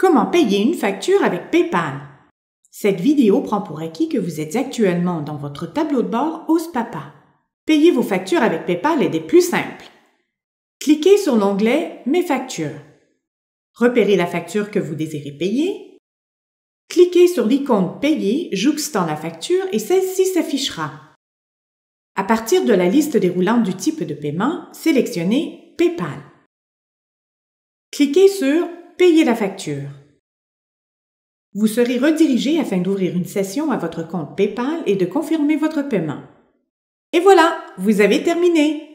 Comment payer une facture avec PayPal Cette vidéo prend pour acquis que vous êtes actuellement dans votre tableau de bord Ospapa. Payer vos factures avec PayPal est des plus simples. Cliquez sur l'onglet Mes factures. Repérez la facture que vous désirez payer. Cliquez sur l'icône Payer jouxtant la facture et celle-ci s'affichera. À partir de la liste déroulante du type de paiement, sélectionnez PayPal. Cliquez sur Payez la facture. Vous serez redirigé afin d'ouvrir une session à votre compte PayPal et de confirmer votre paiement. Et voilà, vous avez terminé.